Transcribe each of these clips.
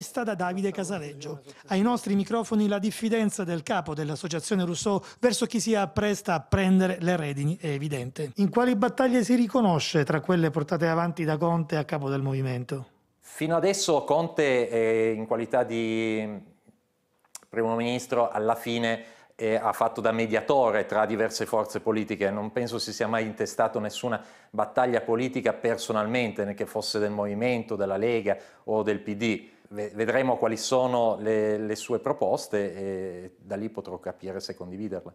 Sta da Davide Casaleggio. Ai nostri microfoni la diffidenza del capo dell'associazione Rousseau verso chi si appresta a prendere le redini è evidente. In quali battaglie si riconosce tra quelle portate avanti da Conte a capo del movimento? Fino adesso Conte in qualità di primo ministro alla fine eh, ha fatto da mediatore tra diverse forze politiche, non penso si sia mai intestato nessuna battaglia politica personalmente, né che fosse del movimento, della Lega o del PD vedremo quali sono le, le sue proposte e da lì potrò capire se condividerle.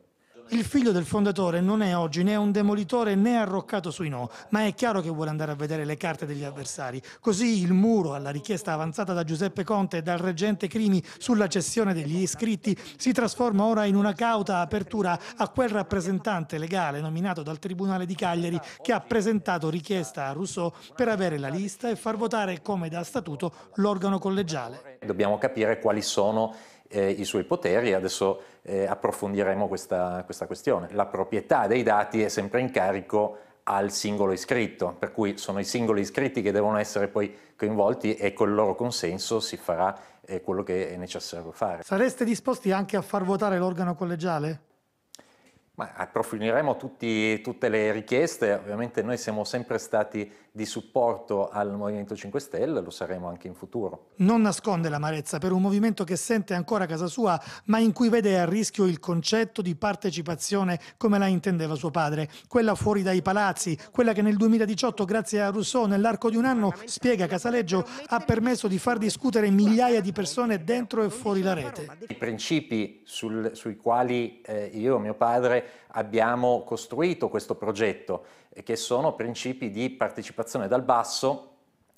Il figlio del fondatore non è oggi né un demolitore né arroccato sui no, ma è chiaro che vuole andare a vedere le carte degli avversari. Così il muro, alla richiesta avanzata da Giuseppe Conte e dal reggente Crimi sulla cessione degli iscritti, si trasforma ora in una cauta apertura a quel rappresentante legale nominato dal Tribunale di Cagliari che ha presentato richiesta a Rousseau per avere la lista e far votare come da statuto l'organo collegiale. Dobbiamo capire quali sono eh, i suoi poteri. Adesso eh, approfondiremo questa, questa questione. La proprietà dei dati è sempre in carico al singolo iscritto, per cui sono i singoli iscritti che devono essere poi coinvolti e col loro consenso si farà eh, quello che è necessario fare. Sareste disposti anche a far votare l'organo collegiale? Ma approfondiremo tutti, tutte le richieste, ovviamente noi siamo sempre stati di supporto al Movimento 5 Stelle, lo saremo anche in futuro. Non nasconde l'amarezza per un movimento che sente ancora casa sua, ma in cui vede a rischio il concetto di partecipazione come la intendeva suo padre, quella fuori dai palazzi, quella che nel 2018 grazie a Rousseau nell'arco di un anno, spiega Casaleggio, ha permesso di far discutere migliaia di persone dentro e fuori la rete. I principi sul, sui quali eh, io e mio padre abbiamo costruito questo progetto, eh, che sono principi di partecipazione dal basso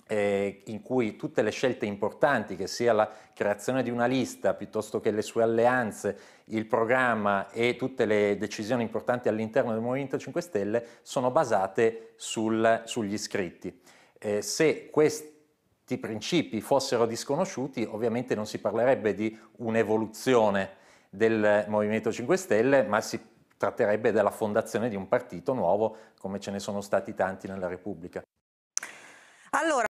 eh, in cui tutte le scelte importanti, che sia la creazione di una lista piuttosto che le sue alleanze, il programma e tutte le decisioni importanti all'interno del Movimento 5 Stelle, sono basate sul, sugli iscritti. Eh, se questi principi fossero disconosciuti, ovviamente non si parlerebbe di un'evoluzione del Movimento 5 Stelle, ma si tratterebbe della fondazione di un partito nuovo come ce ne sono stati tanti nella Repubblica. Allora,